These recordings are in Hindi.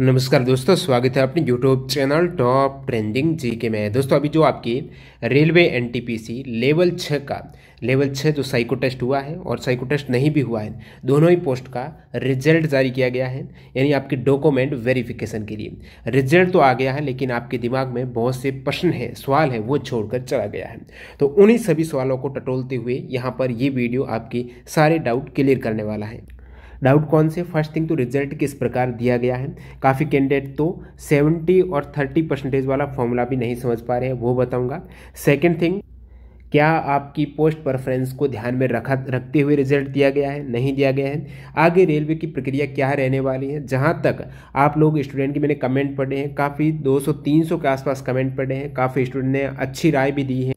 नमस्कार दोस्तों स्वागत है अपने YouTube channel top trending G K में दोस्तों अभी जो आपकी रेलवे एनटीपीसी लेवल छः का लेवल छः जो साइको टेस्ट हुआ है और साइको टेस्ट नहीं भी हुआ है दोनों ही पोस्ट का रिजल्ट जारी किया गया है यानी आपके डॉक्यूमेंट वेरिफिकेशन के लिए रिजल्ट तो आ गया है लेकिन आपके दिमाग में बहुत से प्रश्न है सवाल है वो छोड़कर चला गया है तो उन्हीं सभी सवालों को टटोलते हुए यहाँ पर ये वीडियो आपके सारे डाउट क्लियर करने वाला है डाउट कौन से फर्स्ट थिंग तो रिजल्ट किस प्रकार दिया गया है काफ़ी कैंडिडेट तो सेवेंटी और थर्टी परसेंटेज वाला फॉर्मूला भी नहीं समझ पा रहे हैं वो बताऊँगा सेकेंड थिंग क्या आपकी पोस्ट परफ्रेंस को ध्यान में रखा रखते हुए रिजल्ट दिया गया है नहीं दिया गया है आगे रेलवे की प्रक्रिया क्या रहने वाली है जहाँ तक आप लोग स्टूडेंट की मैंने कमेंट पढ़े हैं काफ़ी 200-300 के आसपास कमेंट पढ़े हैं काफ़ी स्टूडेंट ने अच्छी राय भी दी है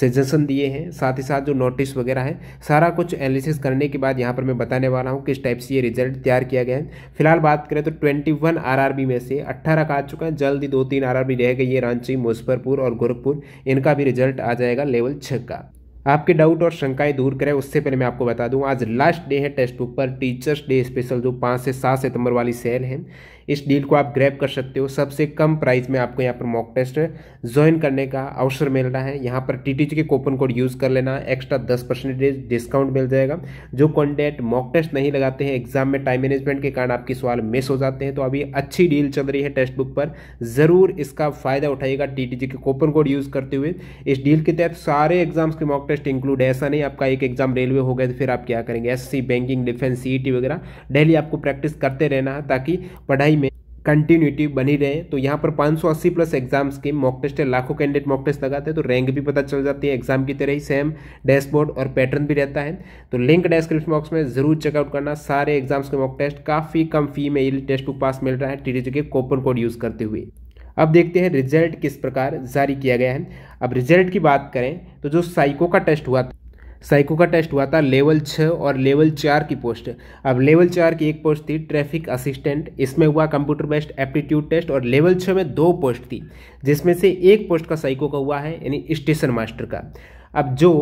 सजेशन दिए हैं साथ ही साथ जो नोटिस वगैरह है सारा कुछ एनालिसिस करने के बाद यहाँ पर मैं बताने वाला हूँ किस टाइप से ये रिजल्ट तैयार किया गया है फिलहाल बात करें तो ट्वेंटी वन बी में से अट्ठारह का आ चुका है जल्द ही दो तीन आरआरबी रह गई है रांची मुजफ्फरपुर और गोरखपुर इनका भी रिजल्ट आ जाएगा लेवल छः का आपके डाउट और शंकाएं दूर करें उससे पहले मैं आपको बता दूं आज लास्ट डे है टेक्स्ट बुक पर टीचर्स डे स्पेशल जो पाँच से सात सितंबर वाली सेल है इस डील को आप ग्रैब कर सकते हो सबसे कम प्राइस में आपको यहाँ पर मॉक टेस्ट ज्वाइन करने का अवसर मिल रहा है यहाँ पर T K coupon code use कर लेना एक्स्ट्रा दस परसेंटेज डिस्काउंट मिल जाएगा जो कॉन्टेक्ट मॉक टेस्ट नहीं लगाते हैं एग्जाम में टाइम मैनेजमेंट के कारण आपके सवाल मिस हो जाते हैं तो अभी अच्छी डील चल रही है टेक्स्ट बुक पर ज़रूर इसका फ़ायदा उठाइएगा T K coupon code use करते हुए इस डील के तहत सारे एग्जाम्स के मॉक टेस्ट टेस्ट इंक्लूड ऐसा नहीं आपका एक एग्जाम रेलवे हो गया तो फिर आप क्या करेंगे एस बैंकिंग डिफेंस सी वगैरह डेली आपको प्रैक्टिस करते रहना ताकि पढ़ाई में कंटिन्यूटी बनी रहे तो यहाँ पर 580 प्लस एग्जाम्स के मॉक टेस्ट है लाखों कैंडिडेट मॉक टेस्ट लगाते हैं तो रैंक भी पता चल जाती है एग्जाम की तरह ही सेम डैशबोर्ड और पैटर्न भी रहता है तो लिंक डिस्क्रिप्शन बॉक्स में जरूर चेकआउट करना सारे एग्जाम्स के मॉक टेस्ट काफ़ी कम फी में ये टेस्ट बुक पास मिल रहा है टी के कोपन कोड यूज़ करते हुए अब देखते हैं रिजल्ट किस प्रकार जारी किया गया है अब रिजल्ट की बात करें तो जो साइको का टेस्ट हुआ साइको का टेस्ट हुआ था लेवल छः और लेवल चार की पोस्ट अब लेवल चार की एक पोस्ट थी ट्रैफिक असिस्टेंट इसमें हुआ कंप्यूटर बेस्ड एप्टीट्यूड टेस्ट और लेवल छः में दो पोस्ट थी जिसमें से एक पोस्ट का साइको का हुआ है यानी स्टेशन मास्टर का अब जो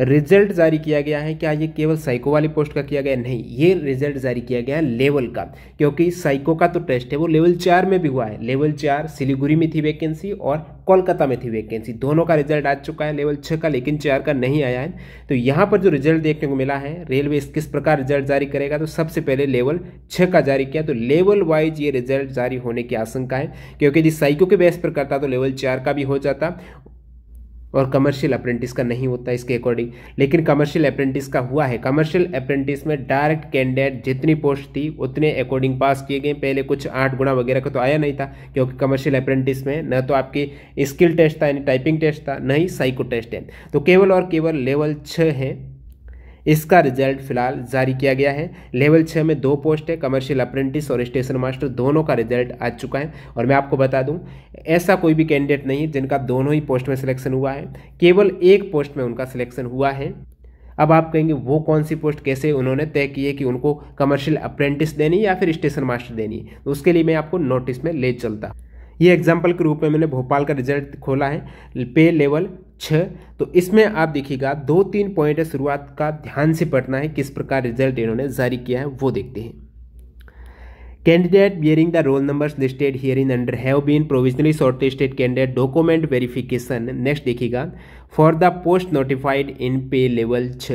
रिजल्ट जारी किया गया है क्या ये केवल साइको वाली पोस्ट का किया गया नहीं ये रिजल्ट जारी किया गया है लेवल का क्योंकि साइको का तो टेस्ट है वो लेवल चार में भी हुआ है लेवल चार सिलीगुड़ी में थी वैकेंसी और कोलकाता में थी वैकेंसी दोनों का रिजल्ट आ चुका है लेवल छः का लेकिन चार का नहीं आया है तो यहाँ पर जो रिजल्ट देखने को मिला है रेलवे किस प्रकार रिजल्ट जारी करेगा तो सबसे पहले लेवल छः का जारी किया तो लेवल वाइज ये रिजल्ट जारी होने की आशंका है क्योंकि यदि साइको के बेस पर करता तो लेवल चार का भी हो जाता और कमर्शियल अप्रेंटिस का नहीं होता इसके अकॉर्डिंग लेकिन कमर्शियल अप्रेंटिस का हुआ है कमर्शियल अप्रेंटिस में डायरेक्ट कैंडिडेट जितनी पोस्ट थी उतने अकॉर्डिंग पास किए गए पहले कुछ आठ गुणा वगैरह का तो आया नहीं था क्योंकि कमर्शियल अप्रेंटिस में न तो आपके स्किल टेस्ट था यानी टाइपिंग टेस्ट था न ही साइको टेस्ट है तो केवल और केवल लेवल छः है इसका रिजल्ट फिलहाल जारी किया गया है लेवल छः में दो पोस्ट है कमर्शियल अप्रेंटिस और स्टेशन मास्टर दोनों का रिजल्ट आ चुका है और मैं आपको बता दूं ऐसा कोई भी कैंडिडेट नहीं है जिनका दोनों ही पोस्ट में सिलेक्शन हुआ है केवल एक पोस्ट में उनका सिलेक्शन हुआ है अब आप कहेंगे वो कौन सी पोस्ट कैसे उन्होंने तय की है कि उनको कमर्शियल अप्रेंटिस देनी या फिर स्टेशन मास्टर देनी तो उसके लिए मैं आपको नोटिस में ले चलता ये एग्जाम्पल के रूप में मैंने भोपाल का रिजल्ट खोला है पे लेवल छः तो इसमें आप देखिएगा दो तीन पॉइंट शुरुआत का ध्यान से पढ़ना है किस प्रकार रिजल्ट इन्होंने जारी किया है वो देखते हैं bearing the roll numbers listed here in under have been provisionally shortlisted candidate document verification next देखिएगा for the post notified in pay level छः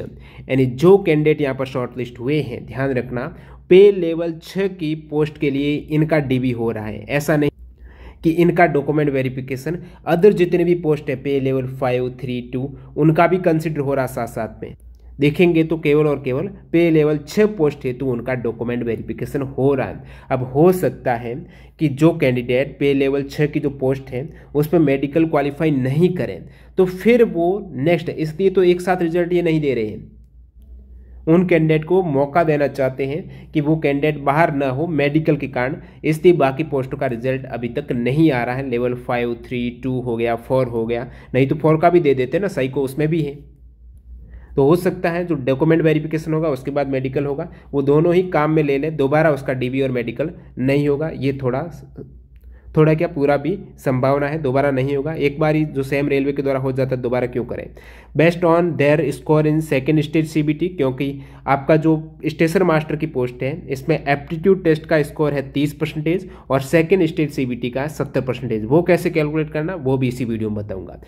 यानी जो कैंडिडेट यहाँ पर शॉर्टलिस्ट हुए हैं ध्यान रखना पे लेवल छः की पोस्ट के लिए इनका डीबी हो रहा है ऐसा नहीं कि इनका डॉक्यूमेंट वेरिफिकेशन अदर जितने भी पोस्ट है पे लेवल फाइव थ्री टू उनका भी कंसिडर हो रहा साथ साथ में देखेंगे तो केवल और केवल पे लेवल छः पोस्ट है तो उनका डॉक्यूमेंट वेरिफिकेशन हो रहा है अब हो सकता है कि जो कैंडिडेट पे लेवल छः की जो पोस्ट है उस पर मेडिकल क्वालिफाई नहीं करें तो फिर वो नेक्स्ट इसलिए तो एक साथ रिजल्ट ये नहीं दे रहे हैं उन कैंडिडेट को मौका देना चाहते हैं कि वो कैंडिडेट बाहर ना हो मेडिकल के कारण इसलिए बाकी पोस्टों का रिजल्ट अभी तक नहीं आ रहा है लेवल फाइव थ्री टू हो गया फोर हो गया नहीं तो फोर का भी दे देते ना साइको उसमें भी है तो हो सकता है जो डॉक्यूमेंट वेरिफिकेशन होगा उसके बाद मेडिकल होगा वो दोनों ही काम में ले लें दोबारा उसका डी और मेडिकल नहीं होगा ये थोड़ा थोड़ा क्या पूरा भी संभावना है दोबारा नहीं होगा एक बार ही जो सेम रेलवे के द्वारा हो जाता है दोबारा क्यों करें best on their score in second stage सी क्योंकि आपका जो स्टेशन मास्टर की पोस्ट है इसमें एप्टीट्यूड टेस्ट का स्कोर है तीस परसेंटेज और सेकेंड स्टेज सी का सत्तर परसेंटेज वो कैसे कैलकुलेट करना वो भी इसी वीडियो में बताऊँगा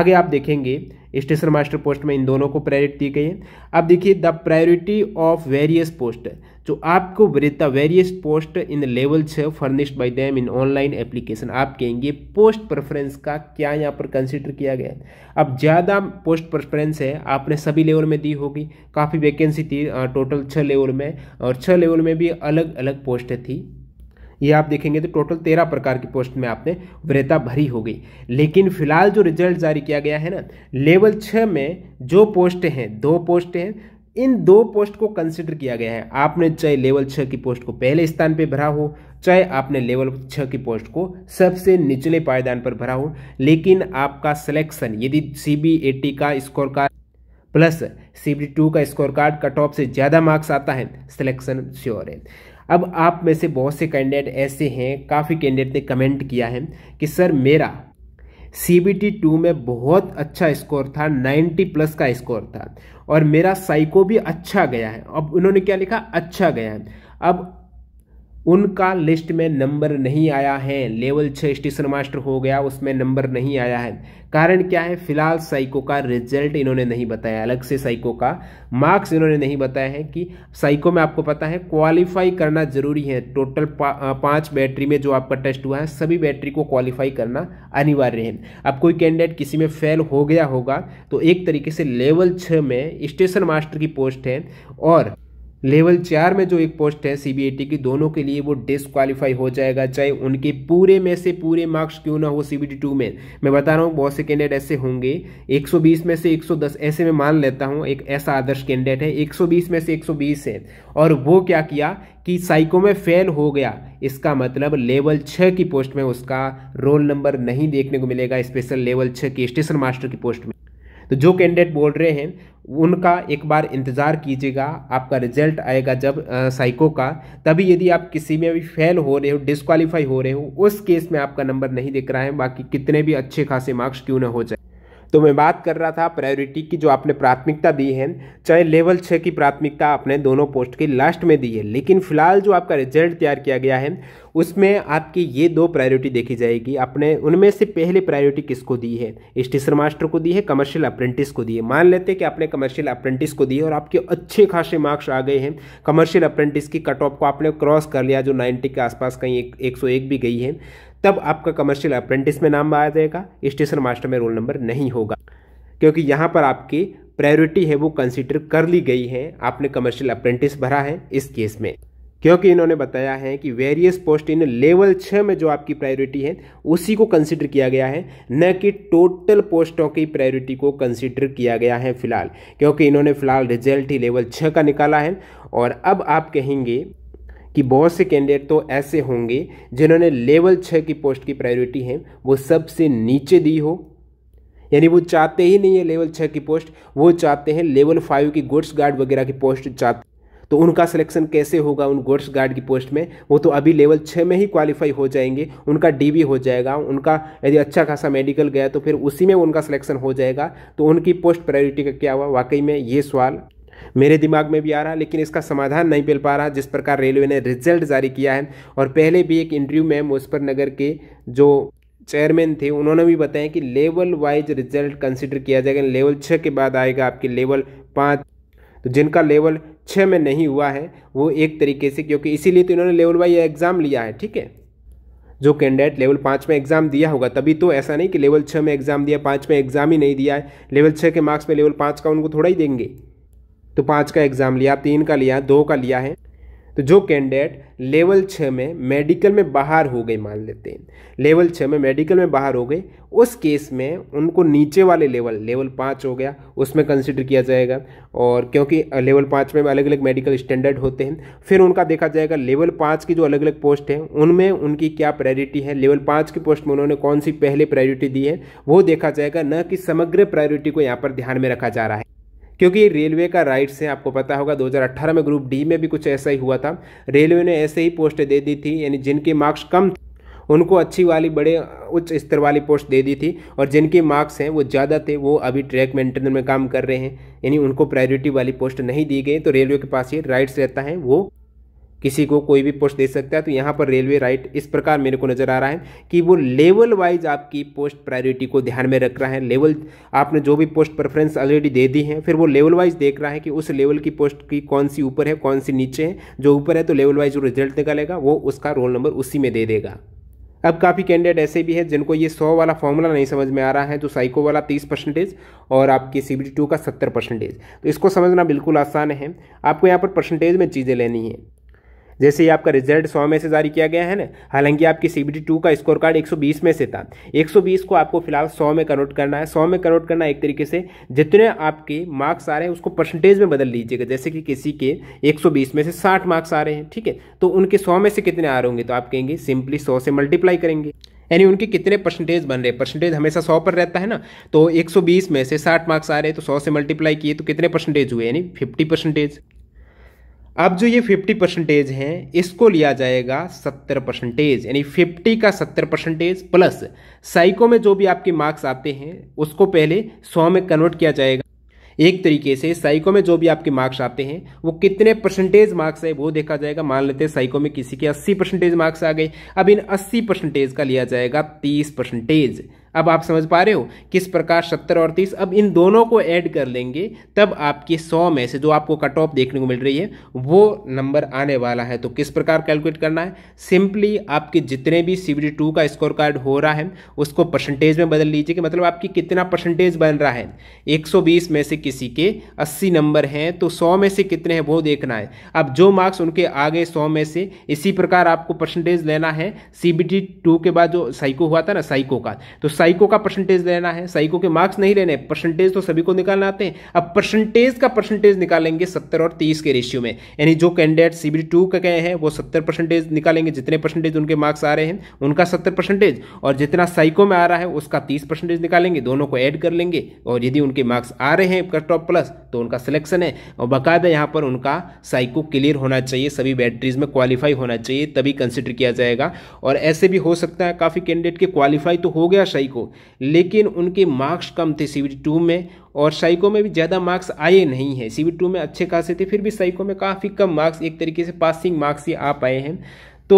आगे आप देखेंगे स्टेशन मास्टर पोस्ट में इन दोनों को प्रायोरिटी दी गई है अब देखिए the priority of various post जो आपको the various post in level छः furnished by them in online application आप कहेंगे पोस्ट प्रेफरेंस का क्या यहाँ पर कंसिडर किया गया अब ज़्यादा पोस्ट प्रेफरेंस है आपने सभी लेवल में दी होगी काफ़ी वैकेंसी थी टोटल छः लेवल में और छः लेवल में भी अलग अलग पोस्ट थी ये आप देखेंगे तो टोटल तेरह प्रकार की पोस्ट में आपने वृद्धा भरी हो गई लेकिन फिलहाल जो रिजल्ट जारी किया गया है ना लेवल छः में जो पोस्ट हैं दो पोस्ट हैं इन दो पोस्ट को कंसिडर किया गया है आपने चाहे लेवल छः की पोस्ट को पहले स्थान पर भरा हो चाहे आपने लेवल छः की पोस्ट को सबसे निचले पायदान पर भरा हो लेकिन आपका सिलेक्शन यदि सी बी का score card plus C B two का स्कोर कार्ड कट ऑफ से ज़्यादा मार्क्स आता है सिलेक्शन श्योर है अब आप में से बहुत से कैंडिडेट ऐसे हैं काफ़ी कैंडिडेट ने कमेंट किया है कि सर मेरा सी बी टी टू में बहुत अच्छा स्कोर था 90 प्लस का स्कोर था और मेरा साइको भी अच्छा गया है अब उन्होंने क्या लिखा अच्छा गया है अब उनका लिस्ट में नंबर नहीं आया है लेवल छः स्टेशन मास्टर हो गया उसमें नंबर नहीं आया है कारण क्या है फिलहाल साइको का रिजल्ट इन्होंने नहीं बताया अलग से साइको का मार्क्स इन्होंने नहीं बताया है कि साइको में आपको पता है क्वालिफाई करना ज़रूरी है टोटल पा, पाँच बैटरी में जो आपका टेस्ट हुआ है सभी बैटरी को क्वालिफाई करना अनिवार्य है अब कोई कैंडिडेट किसी में फेल हो गया होगा तो एक तरीके से लेवल छः में स्टेशन मास्टर की पोस्ट है और लेवल चार में जो एक पोस्ट है सीबीआईटी की दोनों के लिए वो डिसक्वालीफाई हो जाएगा चाहे उनके पूरे में से पूरे मार्क्स क्यों ना हो सीबीटी टू में मैं बता रहा हूँ बहुत से कैंडिडेट ऐसे होंगे 120 में से 110 ऐसे में मान लेता हूँ एक ऐसा आदर्श कैंडिडेट है 120 में से 120 है और वो क्या किया कि साइको में फेल हो गया इसका मतलब लेवल छः की पोस्ट में उसका रोल नंबर नहीं देखने को मिलेगा स्पेशल लेवल छः की स्टेशन मास्टर की पोस्ट में तो जो कैंडिडेट बोल रहे हैं उनका एक बार इंतज़ार कीजिएगा आपका रिजल्ट आएगा जब साइको का तभी यदि आप किसी में भी फेल हो रहे हो डिसक्वालीफाई हो रहे हो उस केस में आपका नंबर नहीं दिख रहा है बाकी कितने भी अच्छे खासे मार्क्स क्यों ना हो जाए तो मैं बात कर रहा था प्रायोरिटी की जो आपने प्राथमिकता दी है चाहे लेवल छः की प्राथमिकता आपने दोनों पोस्ट की लास्ट में दी है लेकिन फिलहाल जो आपका रिजल्ट तैयार किया गया है उसमें आपकी ये दो प्रायोरिटी देखी जाएगी आपने उनमें से पहले प्रायोरिटी किसको दी है स्टेशन मास्टर को दी है कमर्शियल अप्रेंटिस को दी है मान लेते हैं कि आपने कमर्शियल अप्रेंटिस को दी है और आपके अच्छे खासे मार्क्स आ गए हैं कमर्शियल अप्रेंटिस की कट ऑफ को आपने क्रॉस कर लिया जो नाइन्टी के आसपास कहीं एक, एक भी गई है तब आपका कमर्शियल अप्रेंटिस में नाम आ जाएगा स्टेशन मास्टर में रोल नंबर नहीं होगा क्योंकि यहाँ पर आपकी प्रायोरिटी है वो कंसिडर कर ली गई है आपने कमर्शियल अप्रेंटिस भरा है इस केस में क्योंकि इन्होंने बताया है कि वेरियस पोस्ट इन लेवल छः में जो आपकी प्रायोरिटी है उसी को कंसिडर किया गया है न कि टोटल पोस्टों की प्रायोरिटी को कंसिडर किया गया है फिलहाल क्योंकि इन्होंने फिलहाल रिजल्ट ही लेवल छः का निकाला है और अब आप कहेंगे कि बहुत से कैंडिडेट तो ऐसे होंगे जिन्होंने लेवल छः की पोस्ट की प्रायोरिटी है वो सबसे नीचे दी हो यानी वो चाहते ही नहीं है लेवल छः की पोस्ट वो चाहते हैं लेवल फाइव की गुड्स गार्ड वगैरह की पोस्ट चाहते तो उनका सिलेक्शन कैसे होगा उन गुड्स गार्ड की पोस्ट में वो तो अभी लेवल छः में ही क्वालिफाई हो जाएंगे उनका डीबी हो जाएगा उनका यदि अच्छा खासा मेडिकल गया तो फिर उसी में उनका सिलेक्शन हो जाएगा तो उनकी पोस्ट प्रायोरिटी का क्या हुआ वाकई में ये सवाल मेरे दिमाग में भी आ रहा लेकिन इसका समाधान नहीं मिल पा रहा जिस प्रकार रेलवे ने रिजल्ट जारी किया है और पहले भी एक इंटरव्यू में मुजफ्फरनगर के जो चेयरमैन थे उन्होंने भी बताया कि लेवल वाइज रिजल्ट कंसिडर किया जाएगा लेवल छः के बाद आएगा आपके लेवल पाँच तो जिनका लेवल छः में नहीं हुआ है वो एक तरीके से क्योंकि इसीलिए तो इन्होंने लेवल वाइज एग्ज़ाम लिया है ठीक है जो कैंडिडेट लेवल पाँच में एग्ज़ाम दिया होगा तभी तो ऐसा नहीं कि लेवल छः में एग्ज़ाम दिया पाँच में एग्ज़ाम ही नहीं दिया है लेवल छः के मार्क्स में लेवल पाँच का उनको थोड़ा ही देंगे तो पाँच का एग्ज़ाम लिया तीन का लिया दो का लिया है तो जो कैंडिडेट लेवल छः में मेडिकल में बाहर हो गए मान लेते हैं लेवल छः में मेडिकल में बाहर हो गए उस केस में उनको नीचे वाले लेवल लेवल पाँच हो गया उसमें कंसिडर किया जाएगा और क्योंकि लेवल पाँच में अलग अलग मेडिकल स्टैंडर्ड होते हैं फिर उनका देखा जाएगा लेवल पाँच की जो अलग अलग पोस्ट हैं उनमें उनकी क्या प्रायोरिटी है लेवल पाँच की पोस्ट में उन्होंने कौन सी पहले प्रायोरिटी दी है वो देखा जाएगा न कि समग्र प्रायोरिटी को यहाँ पर ध्यान में रखा जा रहा है क्योंकि रेलवे का राइट्स है आपको पता होगा 2018 में ग्रुप डी में भी कुछ ऐसा ही हुआ था रेलवे ने ऐसे ही पोस्ट दे दी थी यानी जिनके मार्क्स कम उनको अच्छी वाली बड़े उच्च स्तर वाली पोस्ट दे दी थी और जिनके मार्क्स हैं वो ज़्यादा थे वो अभी ट्रैक मेंटेनर में काम कर रहे हैं यानी उनको प्रायोरिटी वाली पोस्ट नहीं दी गई तो रेलवे के पास ये राइट्स रहता है वो किसी को कोई भी पोस्ट दे सकता है तो यहाँ पर रेलवे राइट इस प्रकार मेरे को नज़र आ रहा है कि वो लेवल वाइज आपकी पोस्ट प्रायोरिटी को ध्यान में रख रहा है लेवल आपने जो भी पोस्ट प्रेफरेंस ऑलरेडी दे दी है फिर वो लेवल वाइज देख रहा है कि उस लेवल की पोस्ट की कौन सी ऊपर है कौन सी नीचे है जो ऊपर है तो लेवल वाइज जो रिजल्ट निकालेगा वो उसका रोल नंबर उसी में दे देगा अब काफ़ी कैंडिडेट ऐसे भी हैं जिनको ये सौ वाला फॉर्मूला नहीं समझ में आ रहा है तो साइको वाला तीस परसेंटेज और आपके सी टू का सत्तर परसेंटेज तो इसको समझना बिल्कुल आसान है आपको यहाँ पर परसेंटेज में चीज़ें लेनी है जैसे ही आपका रिजल्ट सौ में से जारी किया गया है ना हालांकि आपकी सी बी टू का स्कोर कार्ड एक में से था एक को आपको फिलहाल सौ में कन्वर्ट करना है सौ में कन्वर्ट करना एक तरीके से जितने आपके मार्क्स आ रहे हैं उसको परसेंटेज में बदल लीजिएगा जैसे कि किसी के एक में से साठ मार्क्स आ रहे हैं ठीक है तो उनके सौ में से कितने आ रहे होंगे तो आप कहेंगे सिंपली सौ से मल्टीप्लाई करेंगे यानी उनके कितने परसेंटेज बन रहे परसेंटेज हमेशा सौ पर रहता है ना तो 120 में से 60 मार्क्स आ रहे हैं तो 100 से मल्टीप्लाई किए तो कितने परसेंटेज हुए यानी 50 परसेंटेज अब जो ये फिफ्टी परसेंटेज है इसको लिया जाएगा सत्तर परसेंटेज यानी फिफ्टी का सत्तर परसेंटेज प्लस साइको में जो भी आपके मार्क्स आते हैं उसको पहले सौ में कन्वर्ट किया जाएगा एक तरीके से साइको में जो भी आपके मार्क्स आते हैं वो कितने परसेंटेज मार्क्स है वो देखा जाएगा मान लेते हैं साइको में किसी के अस्सी परसेंटेज मार्क्स आ गए अब इन अस्सी परसेंटेज का लिया जाएगा तीस परसेंटेज अब आप समझ पा रहे हो किस प्रकार सत्तर और तीस अब इन दोनों को ऐड कर लेंगे तब आपके सौ में से जो आपको कट ऑफ देखने को मिल रही है वो नंबर आने वाला है तो किस प्रकार कैलकुलेट करना है सिंपली आपके जितने भी सी बी टू का स्कोर कार्ड हो रहा है उसको परसेंटेज में बदल लीजिए कि मतलब आपकी कितना परसेंटेज बन रहा है 120 में से किसी के 80 नंबर हैं तो 100 में से कितने हैं वो देखना है अब जो मार्क्स उनके आगे 100 में से इसी प्रकार आपको परसेंटेज लेना है सी बी टू के बाद जो साइको हुआ था ना साइको का तो साइको का परसेंटेज लेना है साइको के मार्क्स नहीं लेने परसेंटेज तो सभी को निकालना आते हैं अब परसेंटेज का परसेंटेज निकालेंगे सत्तर और तीस के रेशियो में यानी जो कैंडिडेट सी बी टू के गए हैं वो सत्तर परसेंटेज निकालेंगे जितने परसेंटेज उनके मार्क्स आ रहे हैं उनका सत्तर परसेंटेज और जितना साइको में आ रहा है उसका तीस परसेंटेज निकालेंगे दोनों को ऐड कर लेंगे और यदि उनके मार्क्स आ रहे हैं कट ऑफ प्लस तो उनका सिलेक्शन है और बाकायदा यहाँ पर उनका साइको क्लियर होना चाहिए सभी बैटरीज में क्वालिफाई होना चाहिए तभी कंसिडर किया जाएगा और ऐसे भी हो सकता है काफ़ी कैंडिडेट के क्वालिफाई तो हो गया साइको साइको लेकिन उनके मार्क्स कम थे सी टू में और साइको में भी ज़्यादा मार्क्स आए नहीं हैं सी टू में अच्छे खासे थे फिर भी साइको में काफ़ी कम मार्क्स एक तरीके से पासिंग मार्क्स ही आ पाए हैं तो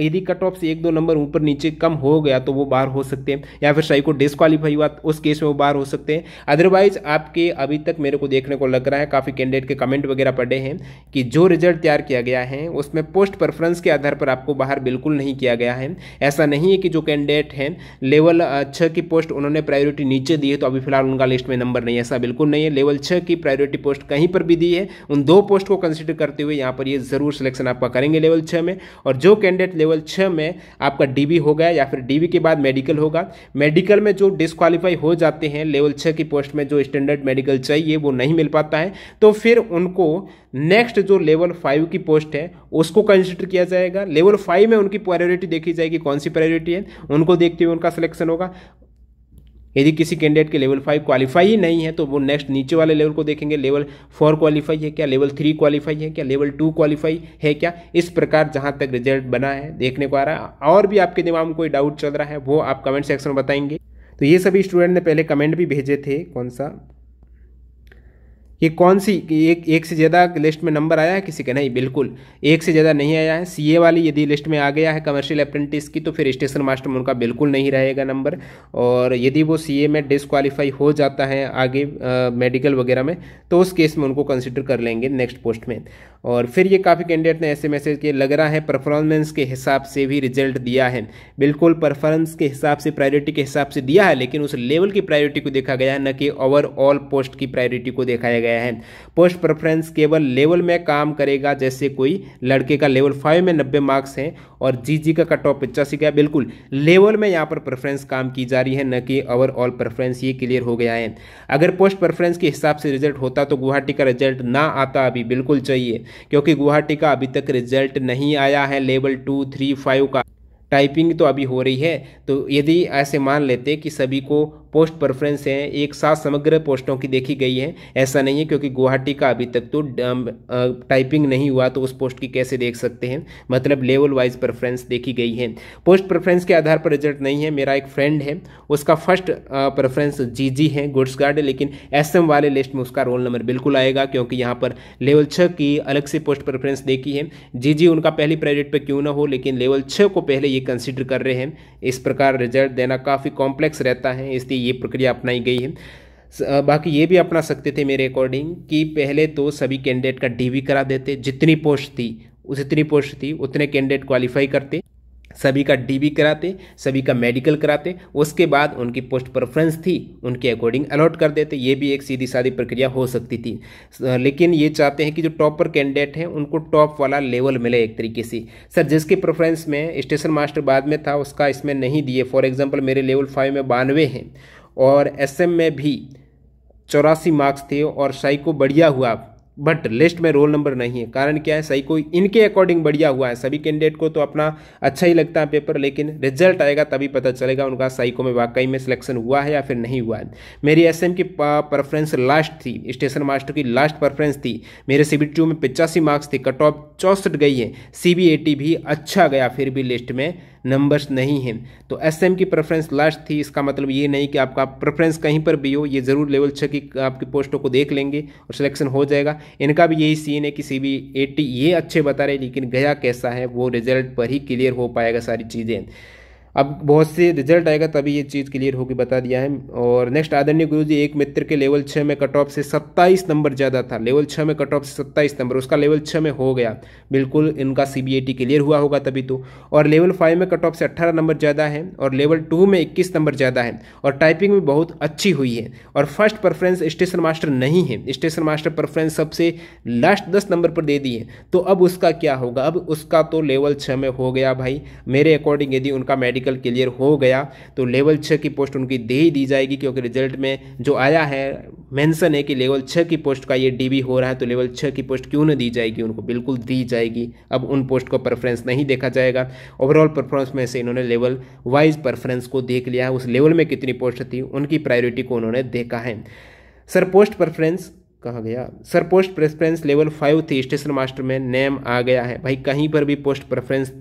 यदि कट ऑफ से एक दो नंबर ऊपर नीचे कम हो गया तो वो बाहर हो सकते हैं या फिर शाही को डिसक्वालीफाई हुआ तो उस केस में वो बाहर हो सकते हैं अदरवाइज आपके अभी तक मेरे को देखने को लग रहा है काफ़ी कैंडिडेट के कमेंट वगैरह पड़े हैं कि जो रिजल्ट तैयार किया गया है उसमें पोस्ट प्रेफरेंस के आधार पर आपको बाहर बिल्कुल नहीं किया गया है ऐसा नहीं है कि जो कैंडिडेट हैं लेवल छः की पोस्ट उन्होंने प्रायोरिटी नीचे दी है तो अभी फिलहाल उनका लिस्ट में नंबर नहीं है ऐसा बिल्कुल नहीं है लेवल छः की प्रायोरिटी पोस्ट कहीं पर भी दी है उन दो पोस्ट को कंसिडर करते हुए यहाँ पर ये ज़रूर सिलेक्शन आपका करेंगे लेवल छः में और जो कैंडिडेट लेवल छः में आपका डीबी हो गया या फिर डीबी के बाद मेडिकल होगा मेडिकल में जो डिसक्वालीफाई हो जाते हैं लेवल छः की पोस्ट में जो स्टैंडर्ड मेडिकल चाहिए वो नहीं मिल पाता है तो फिर उनको नेक्स्ट जो लेवल फाइव की पोस्ट है उसको कंसिडर किया जाएगा लेवल फाइव में उनकी प्रायोरिटी देखी जाएगी कौन सी प्रायोरिटी है उनको देखते हुए उनका सिलेक्शन होगा यदि किसी कैंडिडेट के लेवल फाइव क्वालिफाई ही नहीं है तो वो नेक्स्ट नीचे वाले लेवल को देखेंगे लेवल फोर क्वालिफाई है क्या लेवल थ्री क्वालिफाई है क्या लेवल टू क्वालिफाई है क्या इस प्रकार जहाँ तक रिजल्ट बना है देखने को आ रहा है और भी आपके दिमाग में कोई डाउट चल रहा है वो आप कमेंट सेक्शन में बताएंगे तो ये सभी स्टूडेंट ने पहले कमेंट भी भेजे थे कौन सा कि कौन सी एक एक से ज़्यादा लिस्ट में नंबर आया है किसी का नहीं बिल्कुल एक से ज़्यादा नहीं आया है सीए वाली यदि लिस्ट में आ गया है कमर्शियल अप्रेंटिस की तो फिर स्टेशन मास्टर में उनका बिल्कुल नहीं रहेगा नंबर और यदि वो सीए में डिसक्वालीफाई हो जाता है आगे आ, मेडिकल वगैरह में तो उस केस में उनको कंसिडर कर लेंगे नेक्स्ट पोस्ट में और फिर ये काफ़ी कैंडिडेट ने ऐसे मैसेज किए लग रहा है परफॉर्मेंस के हिसाब से भी रिजल्ट दिया है बिल्कुल परफॉर्मेंस के हिसाब से प्रायोरिटी के हिसाब से दिया है लेकिन उस लेवल की प्रायोरिटी को देखा गया है न कि ओवरऑल पोस्ट की प्रायोरिटी को देखा गया गया है पोस्ट प्रेफरेंस केवल लेवल में काम करेगा जैसे कोई लड़के का लेवल फाइव में नब्बे मार्क्स हैं और जी जी का कट ऑफ पचासी का बिल्कुल लेवल में यहाँ पर प्रेफरेंस काम की जा रही है न कि ओवरऑल प्रेफरेंस ये क्लियर हो गया है अगर पोस्ट प्रेफरेंस के हिसाब से रिजल्ट होता तो गुवाहाटी का रिजल्ट ना आता अभी बिल्कुल चाहिए क्योंकि गुवाहाटी का अभी तक रिजल्ट नहीं आया है लेवल टू थ्री फाइव का टाइपिंग तो अभी हो रही है तो यदि ऐसे मान लेते कि सभी को पोस्ट प्रेफरेंस है एक साथ समग्र पोस्टों की देखी गई है ऐसा नहीं है क्योंकि गुवाहाटी का अभी तक तो टाइपिंग नहीं हुआ तो उस पोस्ट की कैसे देख सकते हैं मतलब लेवल वाइज प्रेफरेंस देखी गई है पोस्ट प्रेफरेंस के आधार पर रिजल्ट नहीं है मेरा एक फ्रेंड है उसका फर्स्ट प्रेफरेंस जी जी है गुड्स गार्ड लेकिन एस एम वाले लिस्ट में उसका रोल नंबर बिल्कुल आएगा क्योंकि यहाँ पर लेवल छः की अलग से पोस्ट प्रेफरेंस देखी है जी जी उनका पहली प्रायोरिटी पर क्यों ना हो लेकिन लेवल छः को पहले ये कंसिडर कर रहे हैं इस प्रकार रिजल्ट देना काफ़ी कॉम्प्लेक्स रहता है इसलिए ये प्रक्रिया अपनाई गई है बाकी ये भी अपना सकते थे मेरे अकॉर्डिंग कि पहले तो सभी कैंडिडेट का डीवी करा देते जितनी पोस्ट थी उस जितनी पोस्ट थी उतने कैंडिडेट क्वालिफाई करते सभी का डीबी कराते सभी का मेडिकल कराते उसके बाद उनकी पोस्ट प्रेफरेंस थी उनके अकॉर्डिंग अलॉट कर देते ये भी एक सीधी सादी प्रक्रिया हो सकती थी लेकिन ये चाहते हैं कि जो टॉपर कैंडिडेट हैं उनको टॉप वाला लेवल मिले एक तरीके से सर जिसके प्रेफरेंस में स्टेशन मास्टर बाद में था उसका इसमें नहीं दिए फॉर एग्जाम्पल मेरे लेवल फाइव में बानवे हैं और एस में भी चौरासी मार्क्स थे और साइको बढ़िया हुआ बट लिस्ट में रोल नंबर नहीं है कारण क्या है सही कोई इनके अकॉर्डिंग बढ़िया हुआ है सभी कैंडिडेट को तो अपना अच्छा ही लगता है पेपर लेकिन रिजल्ट आएगा तभी पता चलेगा उनका साइको में वाकई में सिलेक्शन हुआ है या फिर नहीं हुआ है मेरी एस की परफ्रेंस लास्ट थी स्टेशन मास्टर की लास्ट परफ्रेंस थी मेरे सी में पिचासी मार्क्स थे कट ऑफ चौंसठ गई है सी भी अच्छा गया फिर भी लिस्ट में नंबर्स नहीं हैं तो एस की प्रेफरेंस लास्ट थी इसका मतलब ये नहीं कि आपका प्रेफरेंस कहीं पर भी हो ये ज़रूर लेवल छः की आपकी पोस्टों को देख लेंगे और सिलेक्शन हो जाएगा इनका भी यही सीन है कि सी बी ये अच्छे बता रहे लेकिन गया कैसा है वो रिजल्ट पर ही क्लियर हो पाएगा सारी चीज़ें अब बहुत से रिजल्ट आएगा तभी ये चीज़ क्लियर होगी बता दिया है और नेक्स्ट आदरणीय गुरु जी एक मित्र के लेवल छः में कट ऑफ से सत्ताईस नंबर ज़्यादा था लेवल छः में कट ऑफ से सत्ताईस नंबर उसका लेवल छः में हो गया बिल्कुल इनका सी बी क्लियर हुआ होगा तभी तो और लेवल फाइव में कट ऑफ से अट्ठारह नंबर ज़्यादा है और लेवल टू में इक्कीस नंबर ज़्यादा है और टाइपिंग भी बहुत अच्छी हुई है और फर्स्ट प्रेफरेंस स्टेशन मास्टर नहीं है स्टेशन मास्टर प्रेफरेंस सबसे लास्ट दस नंबर पर दे दी है तो अब उसका क्या होगा अब उसका तो लेवल छः में हो गया भाई मेरे अकॉर्डिंग यदि उनका मेडिकल मेडिकल क्लियर हो गया तो लेवल छः की पोस्ट उनकी दे ही दी जाएगी क्योंकि रिजल्ट में जो आया है मेंशन है कि लेवल छः की पोस्ट का ये डीबी हो रहा है तो लेवल छः की पोस्ट क्यों ना दी जाएगी उनको बिल्कुल दी जाएगी अब उन पोस्ट को प्रेफरेंस नहीं देखा जाएगा ओवरऑल परफॉर्मेंस में से इन्होंने लेवल वाइज परफरेंस को देख लिया उस लेवल में कितनी पोस्ट थी उनकी प्रायोरिटी को उन्होंने देखा है सर पोस्ट परफरेंस कहा गया sir post preference level five थी स्टेशन मास्टर में नेम आ गया है भाई कहीं पर भी पोस्ट प्रेफरेंस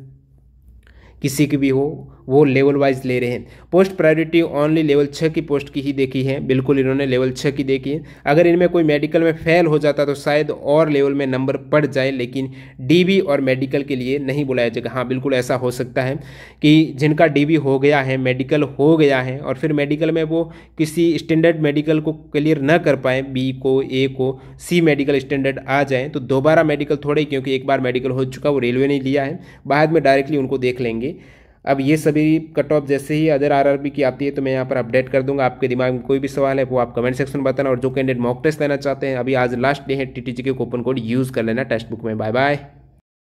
किसी की भी हो वो लेवल वाइज ले रहे हैं पोस्ट प्रायोरिटी ओनली लेवल छः की पोस्ट की ही देखी है बिल्कुल इन्होंने लेवल छः की देखी है अगर इनमें कोई मेडिकल में फेल हो जाता तो शायद और लेवल में नंबर पड़ जाए लेकिन डीबी और मेडिकल के लिए नहीं बुलाया जाएगा हाँ बिल्कुल ऐसा हो सकता है कि जिनका डी हो गया है मेडिकल हो गया है और फिर मेडिकल में वो किसी स्टैंडर्ड मेडिकल को क्लियर न कर पाए बी को ए को सी मेडिकल स्टैंडर्ड आ जाए तो दोबारा मेडिकल थोड़े क्योंकि एक बार मेडिकल हो चुका वो रेलवे ने लिया है बाद में डायरेक्टली उनको देख लेंगे अब ये सभी कट ऑफ जैसे ही अदर आरआरबी की आती है तो मैं यहाँ पर अपडेट कर दूंगा आपके दिमाग में कोई भी सवाल है वो आप कमेंट सेक्शन में बताना और जो कैंडिडेट मॉक टेस्ट लेना चाहते हैं अभी आज लास्ट डे है T K coupon code use कर लेना टेक्स्ट बुक में बाय बाय